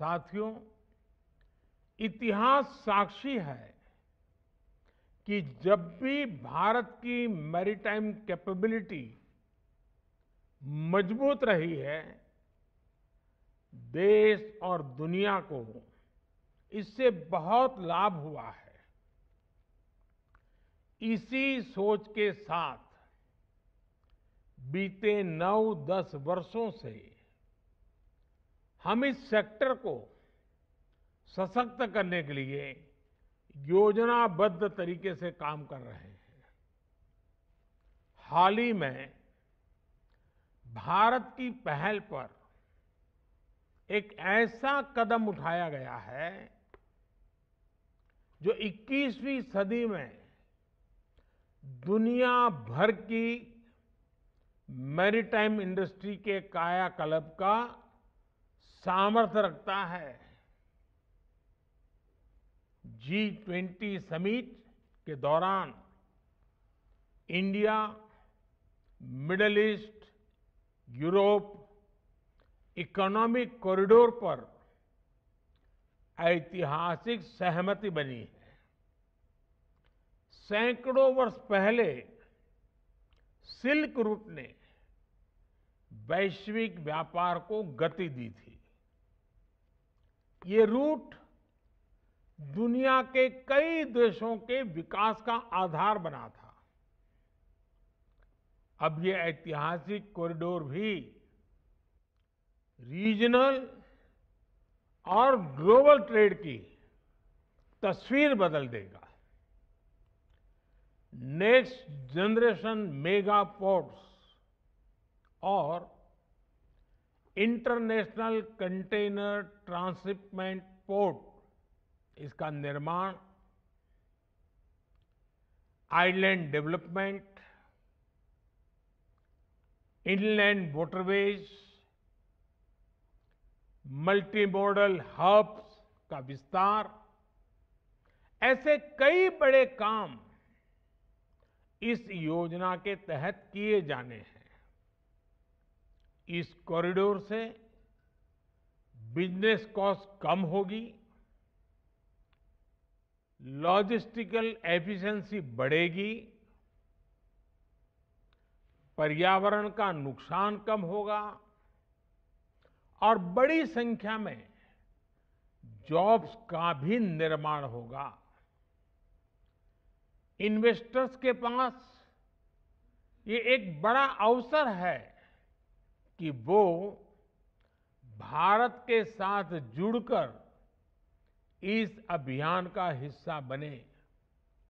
साथियों इतिहास साक्षी है कि जब भी भारत की मैरीटाइम कैपेबिलिटी मजबूत रही है देश और दुनिया को इससे बहुत लाभ हुआ है इसी सोच के साथ बीते नौ दस वर्षों से हम इस सेक्टर को सशक्त करने के लिए योजनाबद्ध तरीके से काम कर रहे हैं हाल ही में भारत की पहल पर एक ऐसा कदम उठाया गया है जो 21वीं सदी में दुनिया भर की मैरीटाइम इंडस्ट्री के कायाकल्प का सामर्थ्य रखता है जी ट्वेंटी समिट के दौरान India Middle East Europe economic corridor पर ऐतिहासिक सहमति बनी है सैकड़ों वर्ष पहले सिल्क रूट ने वैश्विक व्यापार को गति दी थी ये रूट दुनिया के कई देशों के विकास का आधार बना था अब ये ऐतिहासिक कॉरिडोर भी रीजनल और ग्लोबल ट्रेड की तस्वीर बदल देगा नेक्स्ट जनरेशन मेगा पोर्ट्स और इंटरनेशनल कंटेनर ट्रांसशिपमेंट पोर्ट इसका निर्माण island development inland waterways multimodal hubs का विस्तार ऐसे कई बड़े काम इस योजना के तहत किए जाने हैं इस कॉरिडोर से बिजनेस कॉस्ट कम होगी लॉजिस्टिकल एफिशिएंसी बढ़ेगी पर्यावरण का नुकसान कम होगा और बड़ी संख्या में जॉब्स का भी निर्माण होगा इन्वेस्टर्स के पास ये एक बड़ा अवसर है कि वो भारत के साथ जुड़कर इस अभियान का हिस्सा बनें